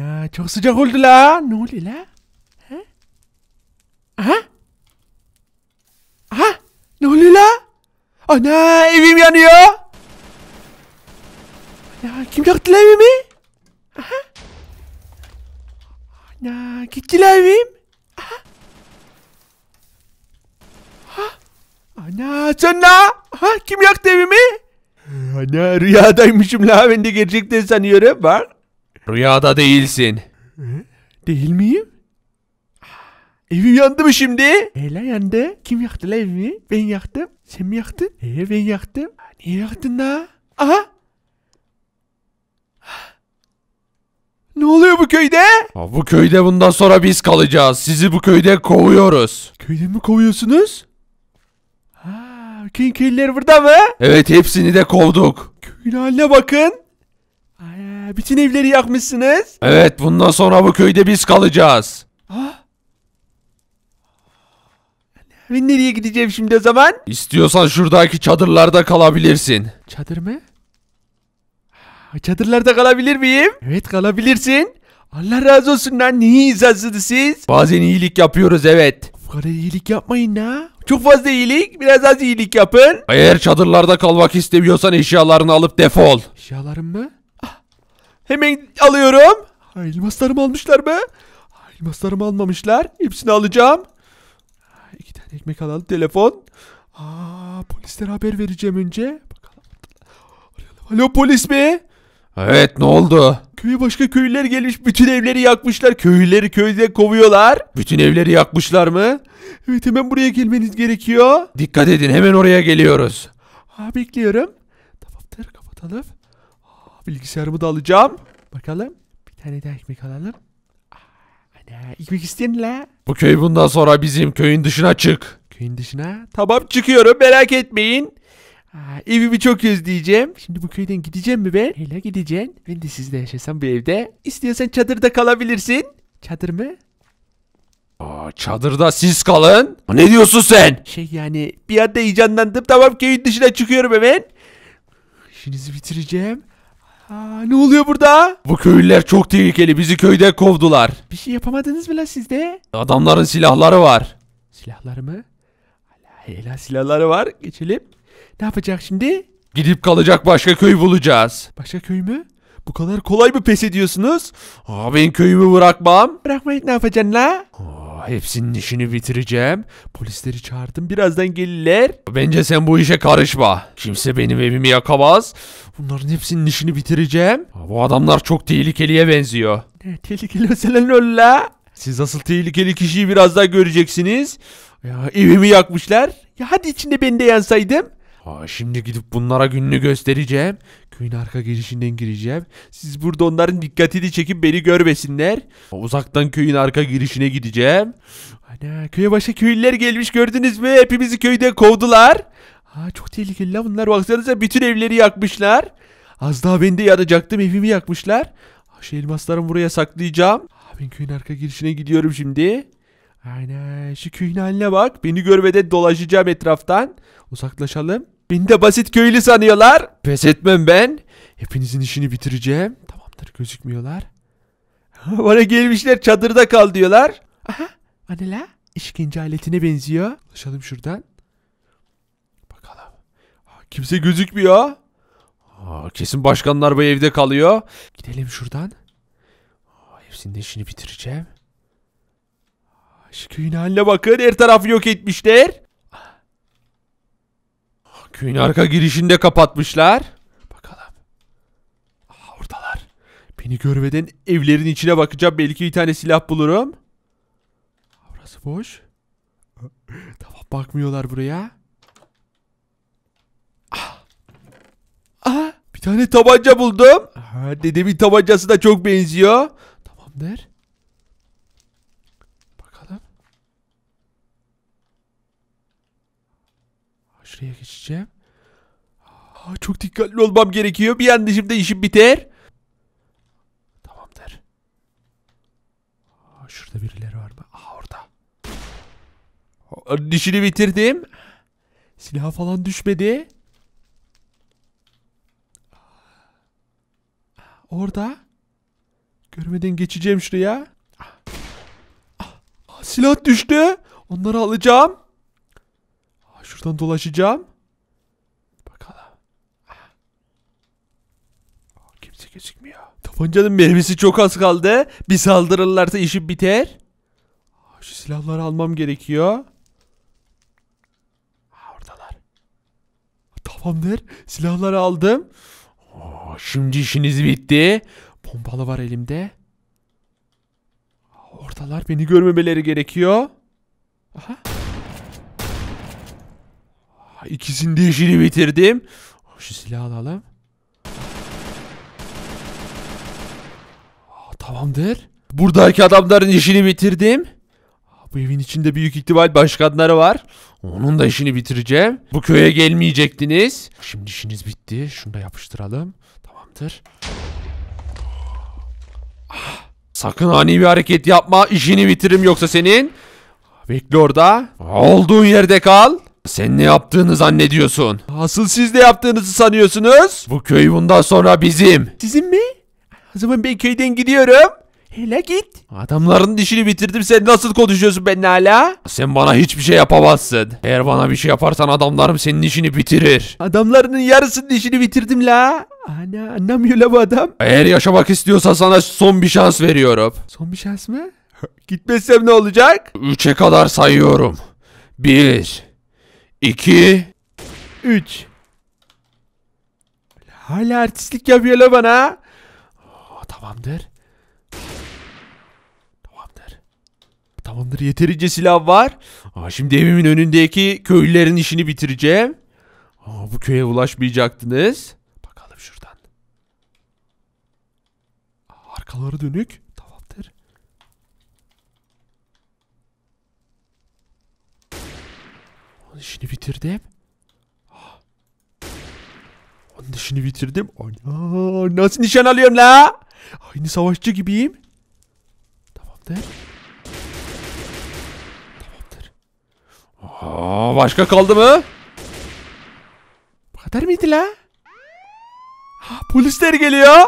Ana çok sıcak oldu la. Ne oluyor la? Ha? Aha. Aha. Ne oluyor la? Ana evim yanıyor. Ana kim yaktı la evimi? Aha. Ana gitti la evim. Aha. Aha. Ana sen la. Aha kim yaktı evimi? Ana rüyadaymışım la ben de gerçekten sanıyorum bak. Rüyada değilsin. Değil miyim? Evim yandı mı şimdi? E yandı. Kim yaktı la evimi? Ben yaktım. Sen mi yaktın? E ben yaktım. Niye yaktın da? Aha. Ne oluyor bu köyde? Ha, bu köyde bundan sonra biz kalacağız. Sizi bu köyde kovuyoruz. Köyde mi kovuyorsunuz? Ha, köyün köylüleri burada mı? Evet hepsini de kovduk. Köyün haline bakın. Ay, bütün evleri yakmışsınız. Evet bundan sonra bu köyde biz kalacağız. Ah. Ben nereye gideceğim şimdi o zaman? İstiyorsan şuradaki çadırlarda kalabilirsin. Çadır mı? Çadırlarda kalabilir miyim? Evet kalabilirsin. Allah razı olsun lan ne insansınız siz? Bazen iyilik yapıyoruz evet. Bu kadar iyilik yapmayın la. Çok fazla iyilik biraz az iyilik yapın. Eğer çadırlarda kalmak istemiyorsan eşyalarını alıp defol. Eşyalarım mı? Hemen alıyorum. Ay, elmaslarımı almışlar be. Ay, elmaslarımı almamışlar. Hepsini alacağım. Ay, iki tane ekmek alalım. Telefon. Aa, polislere haber vereceğim önce. Bakalım. Alo polis mi? Evet ne oldu? Köye başka köylüler gelmiş bütün evleri yakmışlar. Köylüleri köyde kovuyorlar. Bütün evleri yakmışlar mı? Evet hemen buraya gelmeniz gerekiyor. Dikkat edin hemen oraya geliyoruz. Ha bekliyorum. Tamamdır kapatalım. Bilgisayarımı da alacağım. Bakalım. Bir tane daha ekmek alalım. Aa, ana ekmek isteyen la. Bu köy bundan sonra bizim köyün dışına çık. Köyün dışına? Tamam çıkıyorum merak etmeyin. Aa, evimi çok özleyeceğim. Şimdi bu köyden gideceğim mi ben? Hele gideceğim. Ben de sizle yaşasam bir evde. İstiyorsan çadırda kalabilirsin. Çadır mı? Aa, çadırda siz kalın. Ne diyorsun sen? Şey yani bir anda heyecanlandım. Tamam köyün dışına çıkıyorum hemen. İşinizi bitireceğim. Ha, ne oluyor burada? Bu köylüler çok tehlikeli. Bizi köyden kovdular. Bir şey yapamadınız mı lan sizde? Adamların silahları var. Silahları mı? Hala silahları var. Geçelim. Ne yapacak şimdi? Gidip kalacak başka köy bulacağız. Başka köy mü? Bu kadar kolay mı pes ediyorsunuz? Aa, ben köyümü bırakmam. Bırakmayın ne yapacaksın la? Hepsinin işini bitireceğim. Polisleri çağırdım. Birazdan gelirler. Bence sen bu işe karışma. Kimse benim evimi yakamaz. Bunların hepsinin işini bitireceğim. Bu adamlar çok tehlikeliye benziyor. Ne tehlikeli senin öyle. Siz asıl tehlikeli kişiyi biraz daha göreceksiniz. Ya, evimi yakmışlar. Ya hadi içinde ben de yansaydım. Ha, şimdi gidip bunlara gününü göstereceğim. Köyün arka girişinden gireceğim. Siz burada onların dikkatini çekip beni görmesinler. Uzaktan köyün arka girişine gideceğim. Ana köye başka köylüler gelmiş gördünüz mü? Hepimizi köyde kovdular. Ha, çok tehlikeli la bunlar baksanıza bütün evleri yakmışlar. Az daha ben de yanacaktım evimi yakmışlar. Ha, şu elmaslarımı buraya saklayacağım. Ha, ben köyün arka girişine gidiyorum şimdi. Aynen şu köyün haline bak. Beni görmeden dolaşacağım etraftan. Uzaklaşalım. Beni de basit köylü sanıyorlar. Pes etmem ben. Hepinizin işini bitireceğim. Tamamdır gözükmüyorlar. Bana gelmişler çadırda kal diyorlar. Aha anela işkence aletine benziyor. Ulaşalım şuradan. Bakalım. kimse gözükmüyor. kesin başkanlar bu evde kalıyor. Gidelim şuradan. hepsinin işini bitireceğim. Şu köyün haline bakın her tarafı yok etmişler. Köyün arka girişinde kapatmışlar. Bakalım. Aa, oradalar. Beni görmeden evlerin içine bakacağım. Belki bir tane silah bulurum. Burası boş. tamam bakmıyorlar buraya. Ah. Ah, bir tane tabanca buldum. Ha, dedemin tabancası da çok benziyor. Tamamdır. Şuraya geçeceğim. Aa, çok dikkatli olmam gerekiyor. Bir yanlışımda işim biter. Tamamdır. Aa, şurada birileri var mı? Aa orada. Aa, dişini bitirdim. Silah falan düşmedi. Orada. Görmeden geçeceğim şuraya. Silah düştü. Onları alacağım. Şuradan dolaşacağım. Bakalım. Ah. Kimse gözükmüyor. Tabancanın mermisi çok az kaldı. Bir saldırırlarsa işim biter. Şu silahları almam gerekiyor. Oradalar. Tamamdır. Silahları aldım. Oo, şimdi işiniz bitti. Bombalı var elimde. Oradalar beni görmemeleri gerekiyor. Aha. İkisinin işini bitirdim. Şu silahı alalım. Tamamdır. Buradaki adamların işini bitirdim. Bu evin içinde büyük ihtimal başkanları var. Onun da işini bitireceğim. Bu köye gelmeyecektiniz. Şimdi işiniz bitti. Şunu da yapıştıralım. Tamamdır. Ah, sakın ani bir hareket yapma. İşini bitiririm yoksa senin. Bekle orada. Olduğun yerde kal. Sen ne yaptığını zannediyorsun? Asıl siz ne yaptığınızı sanıyorsunuz? Bu köy bundan sonra bizim. Sizin mi? O zaman ben köyden gidiyorum. Hele git. Adamların dişini bitirdim sen nasıl konuşuyorsun benimle hala? Sen bana hiçbir şey yapamazsın. Eğer bana bir şey yaparsan adamlarım senin işini bitirir. Adamlarının yarısının işini bitirdim la. Ana anlamıyor la bu adam. Eğer yaşamak istiyorsa sana son bir şans veriyorum. Son bir şans mı? Gitmezsem ne olacak? Üçe kadar sayıyorum. Bir, 2 3 Hala artistlik yapıyor la bana. Oo, tamamdır. Tamamdır. Tamamdır yeterince silah var. Aa, şimdi evimin önündeki köylülerin işini bitireceğim. Aa, bu köye ulaşmayacaktınız. Bakalım şuradan. Arkaları dönük. Onun işini bitirdim. Onun işini bitirdim. Ana, nasıl nişan alıyorum la? Aynı savaşçı gibiyim. Tamamdır. Tamamdır. Aa, başka kaldı mı? Bu kadar mıydı la? Ha, polisler geliyor.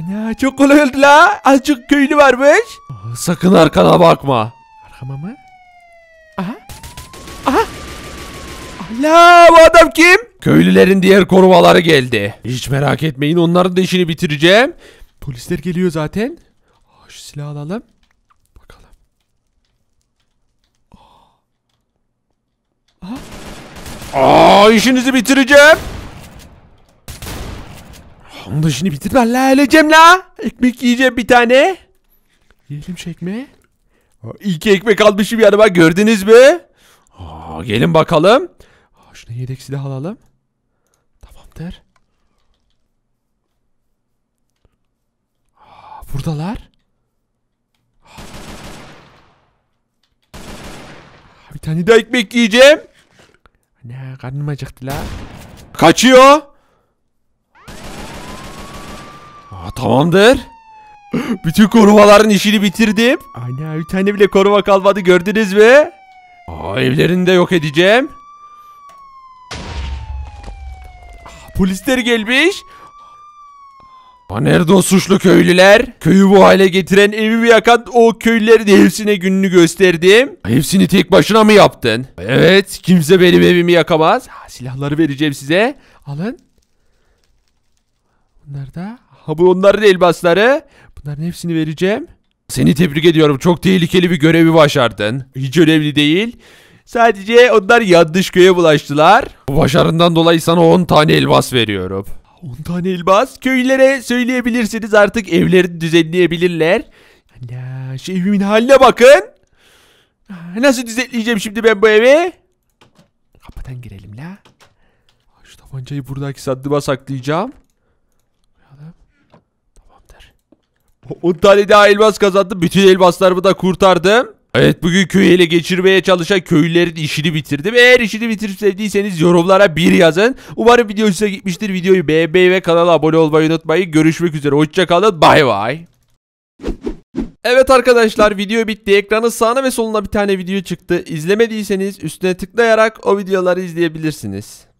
Ana çok kolay oldu la. Azıcık köylü varmış. Sakın arkana bakma. Arkama mı? Aha. Aha. La bu adam kim? Köylülerin diğer korumaları geldi. Hiç merak etmeyin onların da işini bitireceğim. Polisler geliyor zaten. şu silahı alalım. Bakalım. Aha. Aa işinizi bitireceğim. Onun da işini bitir ben la öleceğim la. Ekmek yiyeceğim bir tane. Yiyelim şu ekmeği. Aa, ekmek almışım yanıma gördünüz mü? Aa, gelin bakalım. Şuna yedek silah alalım. Tamamdır. Aa, buradalar. bir tane daha ekmek yiyeceğim. Ne karnım acıktı la. Kaçıyor. Aa, tamamdır. Bütün korumaların işini bitirdim. Aynen, bir tane bile koruma kalmadı gördünüz mü? Aa, evlerini de yok edeceğim. Polisler gelmiş. nerede o suçlu köylüler? Köyü bu hale getiren evi yakan o köylülerin hepsine gününü gösterdim. Hepsini tek başına mı yaptın? Evet kimse benim evimi yakamaz. silahları vereceğim size. Alın. Bunlar da. Ha bu onların elbasları. Bunların hepsini vereceğim. Seni tebrik ediyorum. Çok tehlikeli bir görevi başardın. Hiç önemli değil. Sadece onlar yanlış köye bulaştılar. Bu başarından dolayı sana 10 tane elmas veriyorum. 10 tane elmas. Köylere söyleyebilirsiniz artık evlerini düzenleyebilirler. Ya şu evimin haline bakın. Ah, nasıl düzenleyeceğim şimdi ben bu evi? Kapıdan girelim la. Ah, şu tabancayı buradaki sandıma saklayacağım. Tamamdır. 10 tane daha elmas kazandım. Bütün elmaslarımı da kurtardım. Evet bugün köyü ele geçirmeye çalışan köylülerin işini bitirdim. Eğer işini bitirip sevdiyseniz yorumlara bir yazın. Umarım video size gitmiştir. Videoyu beğenmeyi ve kanala abone olmayı unutmayın. Görüşmek üzere. Hoşçakalın. Bay bay. Evet arkadaşlar video bitti. Ekranın sağına ve soluna bir tane video çıktı. İzlemediyseniz üstüne tıklayarak o videoları izleyebilirsiniz.